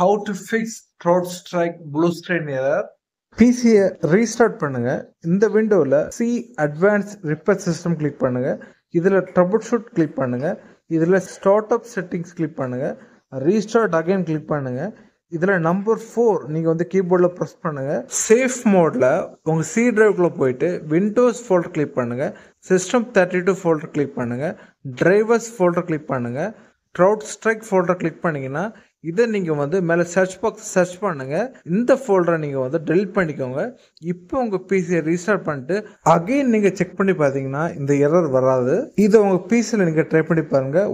how to fix CrowdStrike blue screen error பிசியை restart பண்ணுங்க இந்த விண்டோவில் see advance repair system click பண்ணுங்க இதில் ட்ரபுள் ஷூட் கிளிக் பண்ணுங்க இதில் ஸ்டார்ட் அப் செட்டிங்ஸ் கிளிக் பண்ணுங்க ரீஸ்டார்ட் அகைன் கிளிக் பண்ணுங்க இதில் நம்பர் ஃபோர் நீங்கள் வந்து கீபோர்டில் ப்ரெஸ் பண்ணுங்கள் சேஃப் மோடில் உங்கள் சி ட்ரைவ்குள்ளே போயிட்டு விண்டோஸ் ஃபோல்டர் கிளிக் பண்ணுங்கள் system thirty two folder click பண்ணுங்கள் டிரைவர்ஸ் ஃபோல்டர் கிளிக் பண்ணுங்கள் க்ரௌட் ஸ்ட்ரைக் ஃபோல்டர் கிளிக் பண்ணிங்கன்னா இதை நீங்கள் வந்து மேலே சர்ச் பாக்ஸ் சர்ச் பண்ணுங்கள் இந்த ஃபோல்டரை நீங்கள் வந்து டெலிட் பண்ணிக்கோங்க இப்போ உங்கள் பிசியை ரீஸ்டார்ட் பண்ணிட்டு அகெயின் நீங்கள் செக் பண்ணி பார்த்தீங்கன்னா இந்த எரர் வராது இதை உங்கள் பிசியில் நீங்கள் ட்ரை பண்ணி பாருங்கள்